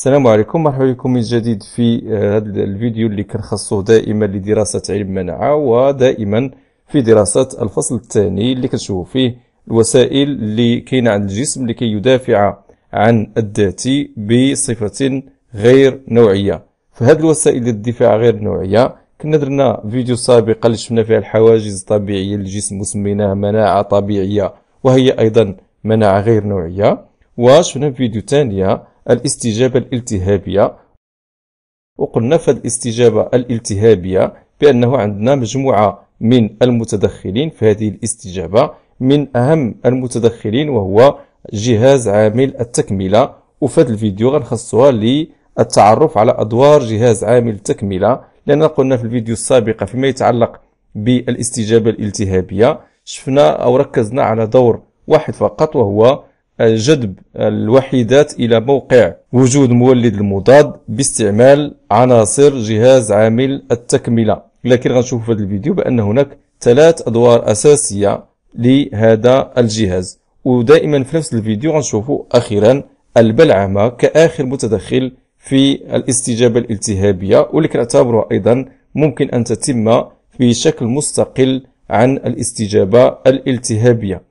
السلام عليكم مرحبا بكم من جديد في آه، هذا الفيديو اللي كنخصوه دائما لدراسة علم المناعه ودائما في دراسة الفصل الثاني اللي كنشوفوا فيه الوسائل اللي كاينة عند الجسم لكي يدافع عن الذاتي بصفة غير نوعية فهذه الوسائل الدفاع غير النوعية كنا درنا فيديو سابق اللي شفنا فيها الحواجز الطبيعية للجسم وسميناها مناعة طبيعية وهي أيضا مناعة غير نوعية وشفنا فيديو ثانية الاستجابة الالتهابية وقلنا في الاستجابة الالتهابية بأنه عندنا مجموعة من المتدخلين في هذه الاستجابة من أهم المتدخلين وهو جهاز عامل التكملة وفي الفيديو غنخصوها للتعرف على أدوار جهاز عامل التكملة لأن قلنا في الفيديو السابق فيما يتعلق بالاستجابة الالتهابية شفنا أو ركزنا على دور واحد فقط وهو جذب الوحيدات إلى موقع وجود مولد المضاد باستعمال عناصر جهاز عامل التكملة لكن غنشوفوا في هذا الفيديو بأن هناك ثلاث أدوار أساسية لهذا الجهاز ودائما في نفس الفيديو غنشوفوا أخيرا البلعمة كآخر متدخل في الاستجابة الالتهابية واللي كنعتبره أيضا ممكن أن تتم بشكل مستقل عن الاستجابة الالتهابية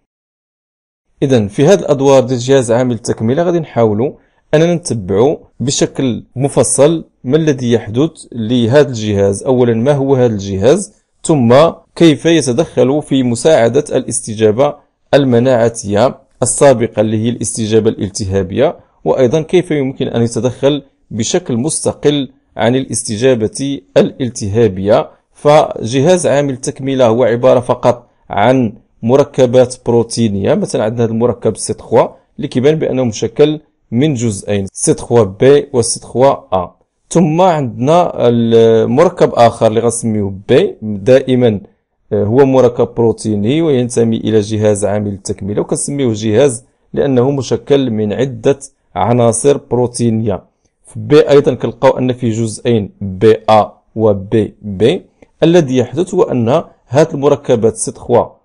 اذا في هذه الادوار ديال جهاز عامل التكمله غادي نحاولوا اننا نتبعوا بشكل مفصل ما الذي يحدث لهذا الجهاز اولا ما هو هذا الجهاز ثم كيف يتدخل في مساعده الاستجابه المناعتيه السابقه اللي هي الاستجابه الالتهابيه وايضا كيف يمكن ان يتدخل بشكل مستقل عن الاستجابه الالتهابيه فجهاز عامل التكمله هو عباره فقط عن مركبات بروتينيه مثلا عندنا هذا المركب سي 3 اللي كيبان بانه مشكل من جزئين سي 3 بي و سي 3 ا ثم عندنا المركب اخر اللي غنسميوه بي دائما آه، هو مركب بروتيني وينتمي الى جهاز عامل التكمله وكنسميوه جهاز لانه مشكل من عده عناصر بروتينيه في بي ايضا كنلقاو ان فيه جزئين بي ا وبي بي الذي يحدث هو ان هذه المركبات سي 3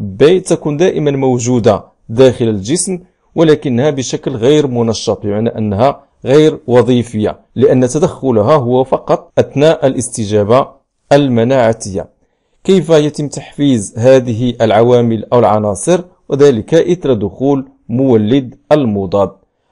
ب تكون دائما موجودة داخل الجسم ولكنها بشكل غير منشط يعني أنها غير وظيفية لأن تدخلها هو فقط أثناء الاستجابة المناعتية كيف يتم تحفيز هذه العوامل أو العناصر وذلك إثر دخول مولد المضاد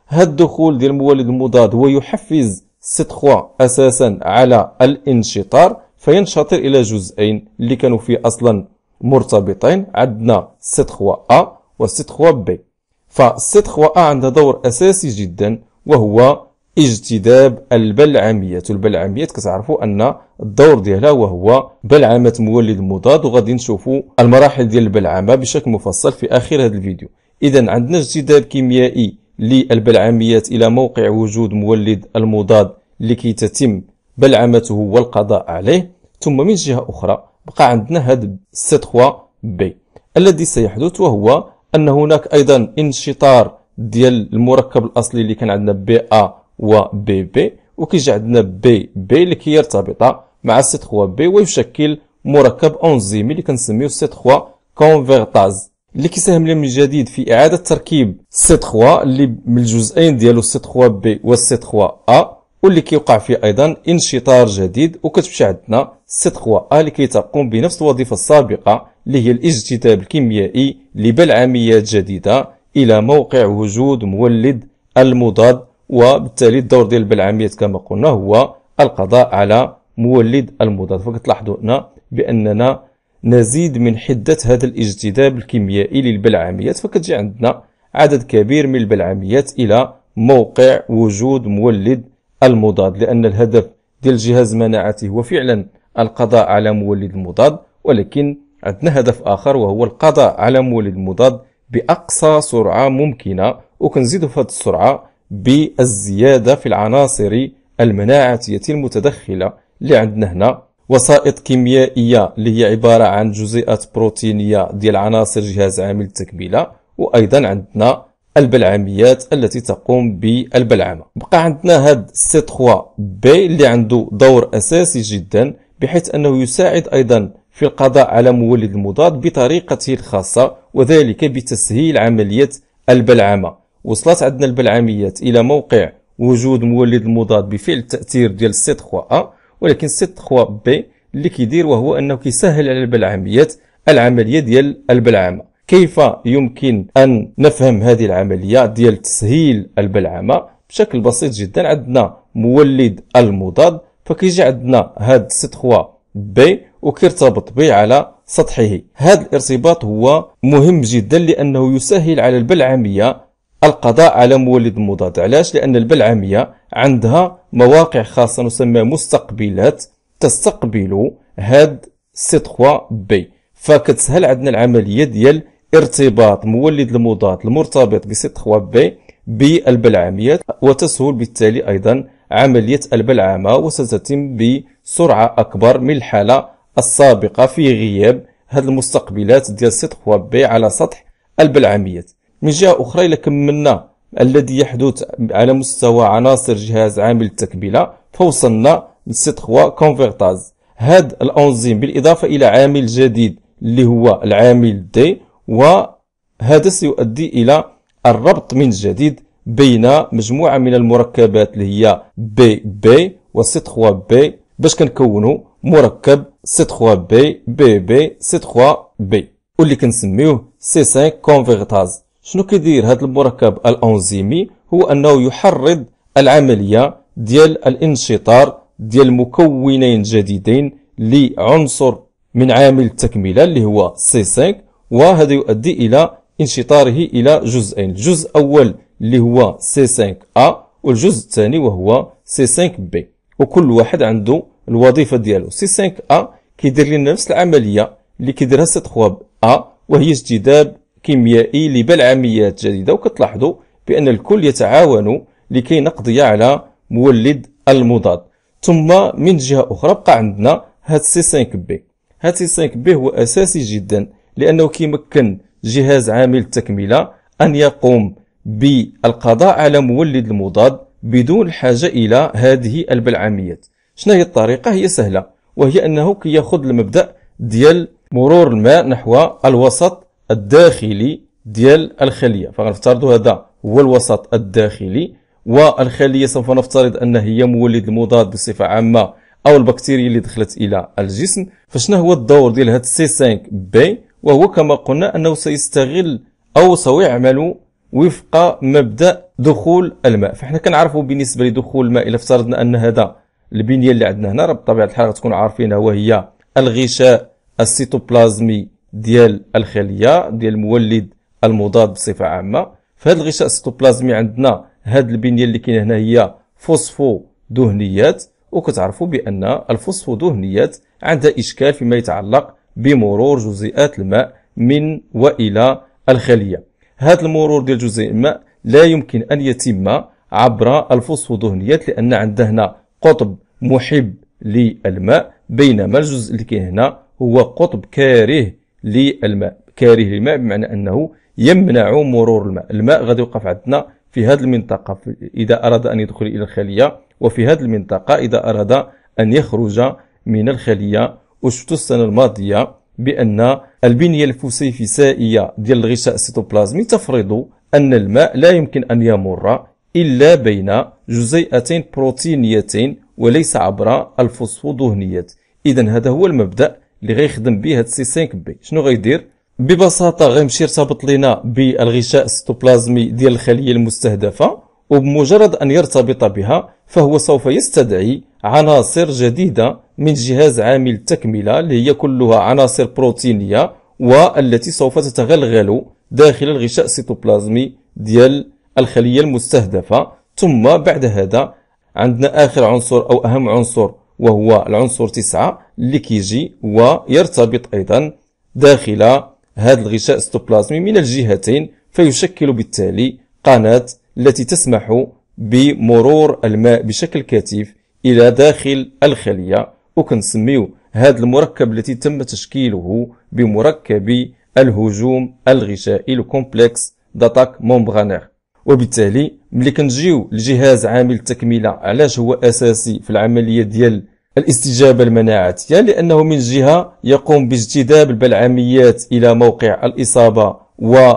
هذا الدخول ديال المولد المضاد هو يحفز خوا أساسا على الانشطار فينشطر إلى جزئين اللي كانوا فيه أصلا مرتبطين عندنا سي 3 ا و سي 3 بي فالسي 3 ا عندها دور اساسي جدا وهو اجتذاب البلعميات البلعميات كتعرفوا ان الدور ديالها وهو بلعمه مولد مضاد وغادي نشوفوا المراحل ديال البلعمه بشكل مفصل في اخر هذا الفيديو اذا عندنا اجتذاب كيميائي للبلعميات الى موقع وجود مولد المضاد لكي تتم بلعمته والقضاء عليه ثم من جهه اخرى بقى عندنا هذا سي 3 بي الذي سيحدث وهو أن هناك أيضا انشطار ديال المركب الأصلي اللي كان عندنا بي أ و بي بي وكيجي عندنا بي بي اللي كيرتبط مع سي 3 بي ويشكل مركب أنزيمي اللي كنسميو سي 3 كونفيرتاز اللي كيساهم لي من جديد في إعادة تركيب سي 3 اللي من الجزئين ديالو سي 3 بي و سي 3 أ واللي كيوقع فيه ايضا انشطار جديد وكتمشي عندنا خوا ا اللي كيتقوم بنفس الوظيفه السابقه اللي هي الاجتذاب الكيميائي لبلعاميات جديده الى موقع وجود مولد المضاد وبالتالي الدور ديال البلعميات كما قلنا هو القضاء على مولد المضاد فكتلاحظوا هنا باننا نزيد من حده هذا الاجتذاب الكيميائي للبلعميات فكتجي عندنا عدد كبير من البلعميات الى موقع وجود مولد المضاد لأن الهدف ديال جهاز المناعتي هو فعلا القضاء على مولد المضاد ولكن عندنا هدف آخر وهو القضاء على مولد المضاد بأقصى سرعة ممكنة وكنزيدوا في هذه السرعة بالزيادة في العناصر المناعتية المتدخلة اللي عندنا هنا وسائط كيميائية اللي هي عبارة عن جزيئات بروتينية ديال عناصر جهاز عامل التكميله وأيضا عندنا البلعميات التي تقوم بالبلعمة بقى عندنا هاد سي 3 بي اللي عنده دور أساسي جدا بحيث أنه يساعد أيضا في القضاء على مولد المضاد بطريقته الخاصة وذلك بتسهيل عملية البلعمة وصلت عندنا البلعميات إلى موقع وجود مولد المضاد بفعل التأثير ديال سي 3 أ ولكن سي 3 بي اللي كيدير وهو أنه كيسهل على البلعميات العملية ديال البلعمة كيف يمكن أن نفهم هذه العملية ديال تسهيل البلعمة بشكل بسيط جدا عندنا مولد المضاد فكيجي عندنا هاد سي 3 بي وكيرتبط بي على سطحه هذا الارتباط هو مهم جدا لأنه يسهل على البلعمية القضاء على مولد مضاد علاش لأن البلعمية عندها مواقع خاصة نسميها مستقبلات تستقبل هاد سي 3 بي فكتسهل عندنا العملية ديال ارتباط مولد المضاد المرتبط ب 6 3 بي بالبلعاميات وتسهل بالتالي أيضا عملية البلعمة وستتم بسرعة أكبر من الحالة السابقة في غياب هذه المستقبلات ديال 6 3 بي على سطح البلعاميات من جهة أخرى الى كملنا الذي يحدث على مستوى عناصر جهاز عامل التكبيلة فوصلنا ل لسيتخوا كونفرتاز هاد الأنزيم بالإضافة إلى عامل جديد اللي هو العامل دي وهذا سيؤدي إلى الربط من جديد بين مجموعة من المركبات اللي هي بي بي و سي 3 بي باش كنكونوا مركب سي 3 بي بي بي سي 3 بي واللي كنسميوه سي 5 كونفيرتاز شنو كيدير هذا المركب الانزيمي هو انه يحرض العمليه ديال الانشطار ديال مكونين جديدين لعنصر من عامل التكمله اللي هو سي 5 وهذا يؤدي إلى انشطاره إلى جزئين الجزء الأول اللي هو C5A والجزء الثاني وهو C5B وكل واحد عنده الوظيفة ديالو C5A كيدير لنا نفس العملية اللي كيديرها C3A وهي اجتذاب كيميائي لبلعميات جديدة وكتلاحظوا بأن الكل يتعاون لكي نقضي على مولد المضاد ثم من جهة أخرى بقى عندنا هاد C5B هاد C5B هو أساسي جدا لأنه كيمكن جهاز عامل التكملة أن يقوم بالقضاء على مولد المضاد بدون الحاجة إلى هذه البلعميات شنو هي الطريقة هي سهلة وهي أنه كياخذ المبدأ ديال مرور الماء نحو الوسط الداخلي ديال الخلية فغنفترضوا هذا هو الوسط الداخلي والخلية سوف نفترض أن هي مولد المضاد بصفة عامة أو البكتيريا اللي دخلت إلى الجسم فشنو هو الدور ديال هاد سي 5 بي وهو كما قلنا أنه سيستغل أو سيعمل وفق مبدأ دخول الماء فاحنا كنعرفوا بالنسبة لدخول الماء إلا افترضنا أن هذا البنية اللي عندنا هنا راه بطبيعة الحال غتكون عارفينها وهي الغشاء السيتوبلازمي ديال الخلية ديال المولد المضاد بصفة عامة فهاد الغشاء السيتوبلازمي عندنا هاد البنية اللي كاينه هنا هي فوسفو دهنيات وكتعرفوا بأن الفوسفو دهنيات عندها إشكال فيما يتعلق بمرور جزيئات الماء من وإلى الخلية هذا المرور ديال جزيء الماء لا يمكن أن يتم عبر الفوسفودهنيات لأن عندنا هنا قطب محب للماء بينما الجزء اللي كاين هنا هو قطب كاره للماء كاره للماء بمعنى أنه يمنع مرور الماء الماء غادي يوقف عندنا في هذه المنطقة إذا أراد أن يدخل إلى الخلية وفي هذه المنطقة إذا أراد أن يخرج من الخلية وشفتوا السنه الماضيه بان البنيه الفسيفسائيه ديال الغشاء السيتوبلازمي تفرض ان الماء لا يمكن ان يمر الا بين جزيئتين بروتينيتين وليس عبر الفوسفودهنيات اذا هذا هو المبدا اللي غيخدم به هاد سي 5 بي شنو غيدير ببساطه غيمشي يرتبط لنا بالغشاء السيتوبلازمي ديال الخليه المستهدفه وبمجرد ان يرتبط بها فهو سوف يستدعي عناصر جديدة من جهاز عامل التكملة اللي هي كلها عناصر بروتينية والتي سوف تتغلغل داخل الغشاء السيتوبلازمي ديال الخلية المستهدفة ثم بعد هذا عندنا آخر عنصر أو أهم عنصر وهو العنصر تسعة اللي كيجي ويرتبط أيضا داخل هذا الغشاء السيتوبلازمي من الجهتين فيشكل بالتالي قناة التي تسمح بمرور الماء بشكل كثيف إلى داخل الخلية وكنسميو هذا المركب الذي تم تشكيله بمركب الهجوم الغشائي الكومبلكس داتاك مومبرانير وبالتالي ملي كنجيو لجهاز عامل التكمله علاش هو اساسي في العمليه ديال الاستجابه المناعاتيه يعني لانه من جهه يقوم باجتذاب البلعميات الى موقع الاصابه و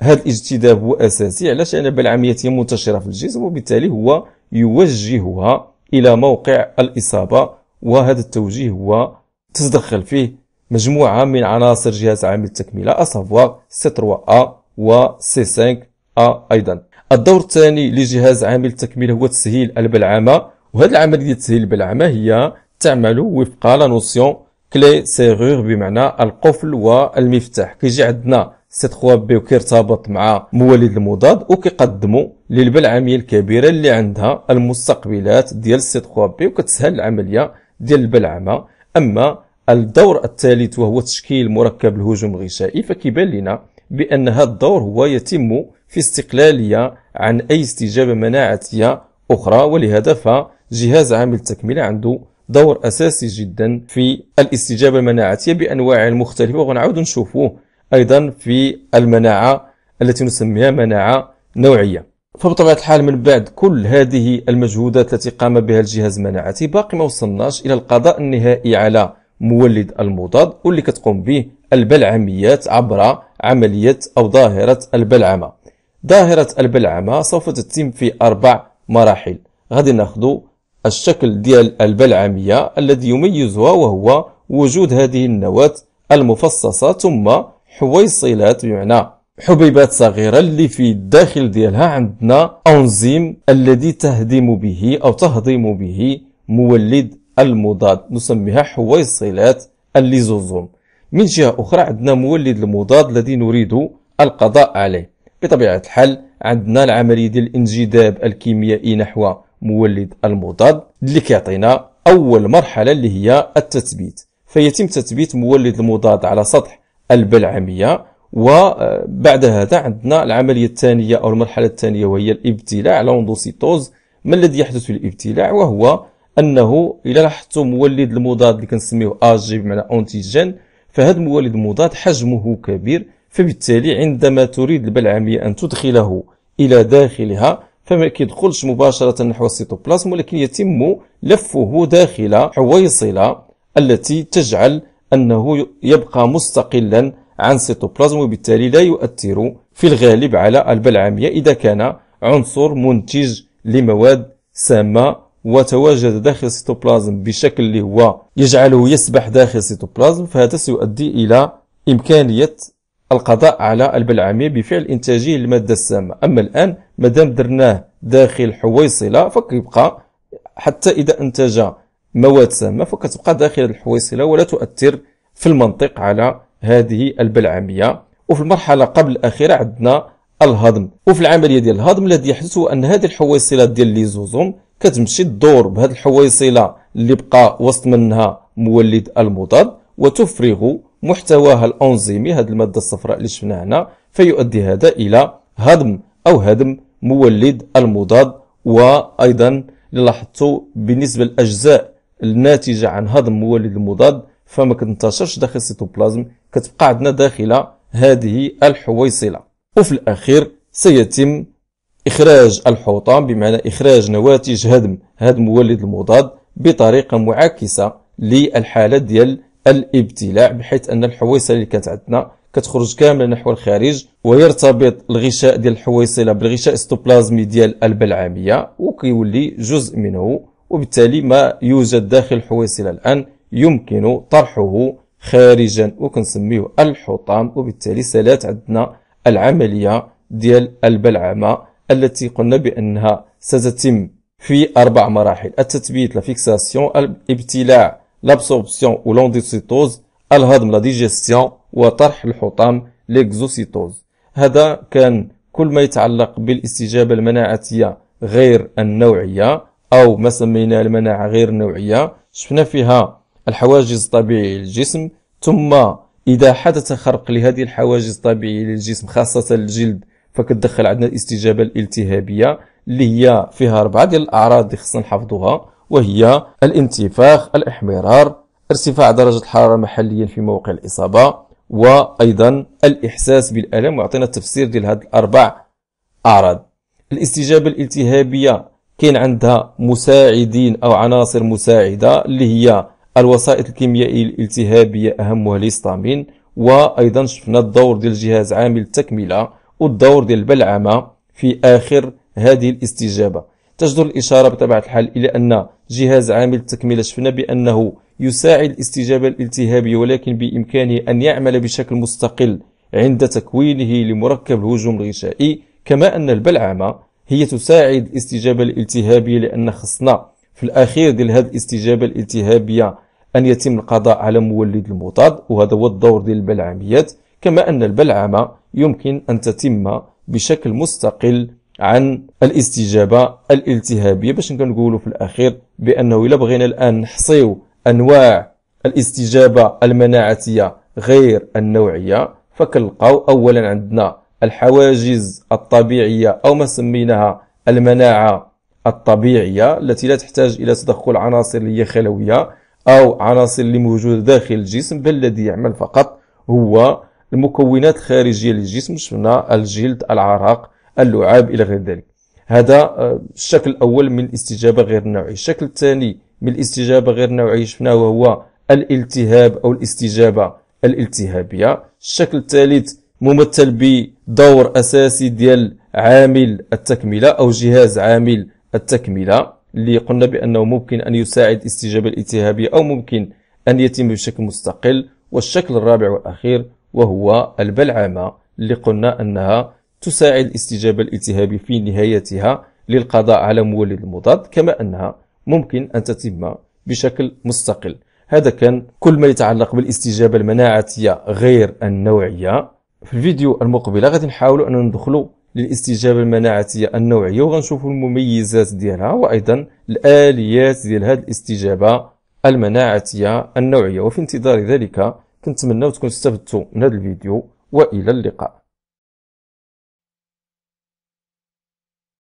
هذا الاجتذاب هو اساسي علاش لان البلعميات هي منتشره في الجسم وبالتالي هو يوجهها إلى موقع الإصابة وهذا التوجيه هو تتدخل فيه مجموعة من عناصر جهاز عامل التكملة سي 3 ا و سي 5 ا ايضا الدور الثاني لجهاز عامل التكملة هو تسهيل البلعمة وهذه العملية ديال تسهيل البلعمة هي تعمل وفق لا نوسيون كلي سيغور بمعنى القفل والمفتاح كيجي عندنا سي 3 بي وكيرتبط مع مواليد المضاد وكيقدموا للبلعميه الكبيره اللي عندها المستقبلات ديال سي 3 بي وكتسهل العمليه ديال البلعمه اما الدور الثالث وهو تشكيل مركب الهجوم الغشائي فكيبان لنا بان هذا الدور هو يتم في استقلاليه عن اي استجابه مناعتيه اخرى ولهذا فجهاز عامل التكمله عنده دور اساسي جدا في الاستجابه المناعتيه بانواع المختلفه وغنعاود نشوفوه أيضا في المناعة التي نسميها مناعة نوعية فبطبيعة الحال من بعد كل هذه المجهودات التي قام بها الجهاز المناعتي باقي ما وصلناش إلى القضاء النهائي على مولد المضاد واللي كتقوم به البلعميات عبر عملية أو ظاهرة البلعمة ظاهرة البلعمة سوف تتم في أربع مراحل غادي ناخذ الشكل ديال البلعمية الذي يميزها وهو وجود هذه النواة المفصصة ثم حويصلات بمعنى حبيبات صغيرة اللي في الداخل ديالها عندنا أنزيم الذي تهدم به أو تهضم به مولد المضاد نسميها حويصلات الليزوزوم من جهة أخرى عندنا مولد المضاد الذي نريد القضاء عليه بطبيعة الحال عندنا العملية ديال الانجذاب الكيميائي نحو مولد المضاد اللي كيعطينا أول مرحلة اللي هي التثبيت فيتم تثبيت مولد المضاد على سطح البلعمية وبعد هذا عندنا العملية الثانية أو المرحلة الثانية وهي الابتلاع لوندوسيتوز ما الذي يحدث في الابتلاع وهو أنه إلى لاحظتوا مولد المضاد اللي كنسميه آجي بمعنى أونتيجين فهذا المولد المضاد حجمه كبير فبالتالي عندما تريد البلعمية أن تدخله إلى داخلها فما كيدخلش مباشرة نحو السيتوبلازم ولكن يتم لفه داخل حويصلة التي تجعل أنه يبقى مستقلا عن سيتوبلازم وبالتالي لا يؤثر في الغالب على البلعمية إذا كان عنصر منتج لمواد سامة وتواجد داخل السيتوبلازم بشكل اللي هو يجعله يسبح داخل السيتوبلازم فهذا سيؤدي إلى إمكانية القضاء على البلعمية بفعل إنتاجه للمادة السامة أما الآن مادام درناه داخل حويصلة فكيبقى حتى إذا أنتج مواد سامة فكتبقى داخل الحويصلة ولا تؤثر في المنطق على هذه البلعمية وفي المرحلة قبل الأخيرة عندنا الهضم وفي العملية ديال الهضم الذي يحدث هو أن هذه الحويصلات ديال لي زوزوم كتمشي تدور بهذه الحويصلة اللي بقى وسط منها مولد المضاد وتفرغ محتواها الأنزيمي هذه المادة الصفراء اللي شفناها هنا فيؤدي هذا إلى هضم أو هدم مولد المضاد وأيضا لاحظتوا بالنسبة للأجزاء الناتجة عن هضم مولد المضاد فما كتنتشرش داخل السيتوبلازم كتبقى عندنا داخل هذه الحويصلة وفي الأخير سيتم إخراج الحوطان بمعنى إخراج نواتج هدم هذا المولد المضاد بطريقة معاكسة للحالة ديال الابتلاع بحيث أن الحويصلة اللي كانت عندنا كتخرج كامله نحو الخارج ويرتبط الغشاء ديال الحويصله بالغشاء السيتوبلازمي ديال البلعامية وكيولي جزء منه وبالتالي ما يوجد داخل الحويصلة الآن يمكن طرحه خارجا وكنسميه الحطام وبالتالي سالات عندنا العملية ديال البلعمة التي قلنا بأنها ستتم في أربع مراحل التثبيت لا فيكساسيون الابتلاع لابسوربسيون ولونديسيتوز الهضم لا ديجيستيون وطرح الحطام ليكزوسيتوز هذا كان كل ما يتعلق بالاستجابة المناعتية غير النوعية أو ما سميناه المناعة غير النوعية شفنا فيها الحواجز الطبيعية للجسم ثم إذا حدث خرق لهذه الحواجز الطبيعية للجسم خاصة الجلد فكتدخل عندنا الاستجابة الالتهابية اللي هي فيها أربعة ديال الأعراض اللي خصنا نحفظوها وهي الانتفاخ الإحمرار ارتفاع درجة الحرارة محليا في موقع الإصابة وأيضا الإحساس بالألم واعطينا التفسير ديال هاد الأربع أعراض الاستجابة الالتهابية كاين عندها مساعدين أو عناصر مساعدة اللي هي الوسائط الكيميائية الالتهابية أهمها الهيستامين وأيضا شفنا الدور ديال الجهاز عامل التكملة والدور ديال البلعمة في آخر هذه الاستجابة تجدر الإشارة بطبيعة الحال إلى أن جهاز عامل التكملة شفنا بأنه يساعد الاستجابة الالتهابية ولكن بإمكانه أن يعمل بشكل مستقل عند تكوينه لمركب الهجوم الغشائي كما أن البلعمة هي تساعد الاستجابة الالتهابية لأن خصنا في الأخير ديال هذه الاستجابة الالتهابية أن يتم القضاء على مولد المضاد وهذا هو الدور ديال البلعميات كما أن البلعمة يمكن أن تتم بشكل مستقل عن الاستجابة الالتهابية باش نقولوا في الأخير بأنه إلا بغينا الآن نحصيو أنواع الاستجابة المناعتية غير النوعية فكنلقاو أولا عندنا الحواجز الطبيعية أو ما سميناها المناعة الطبيعية التي لا تحتاج إلى تدخل عناصر اللي هي خلوية أو عناصر اللي موجودة داخل الجسم بل الذي يعمل فقط هو المكونات الخارجية للجسم شفنا الجلد العرق اللعاب إلى غير ذلك هذا آه، الشكل الأول من الاستجابة غير النوعية الشكل الثاني من الاستجابة غير النوعية شفناه وهو الالتهاب أو الاستجابة الالتهابية الشكل الثالث ممثل بدور أساسي ديال عامل التكملة أو جهاز عامل التكملة اللي قلنا بأنه ممكن أن يساعد الاستجابة الالتهابية أو ممكن أن يتم بشكل مستقل والشكل الرابع والأخير وهو البلعمة اللي قلنا أنها تساعد الاستجابة الالتهابية في نهايتها للقضاء على مولد المضاد كما أنها ممكن أن تتم بشكل مستقل هذا كان كل ما يتعلق بالاستجابة المناعتية غير النوعية في الفيديو المقبله غادي نحاولوا اننا ندخلوا للاستجابه المناعتيه النوعيه وغنشوفوا المميزات ديالها وايضا الاليات ديال هذه الاستجابه المناعتيه النوعيه وفي انتظار ذلك كنتمنى تكونوا استفدتوا من هذا الفيديو والى اللقاء